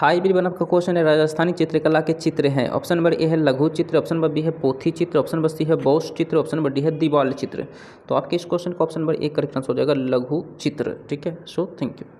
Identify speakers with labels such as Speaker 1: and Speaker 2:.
Speaker 1: hybrid one का question है राजस्थानी चित्रकला के चित्र हैं ऑप्शन नंबर ए है लघु चित्र ऑप्शन नंबर बी है पोथी चित्र ऑप्शन नंबर सी है बौस चित्र ऑप्शन नंबर डी है दीवाल चित्र तो आपके इस क्वेश्चन का option number A correct answer हो जाएगा लघु चित्र ठीक है सो थैंक यू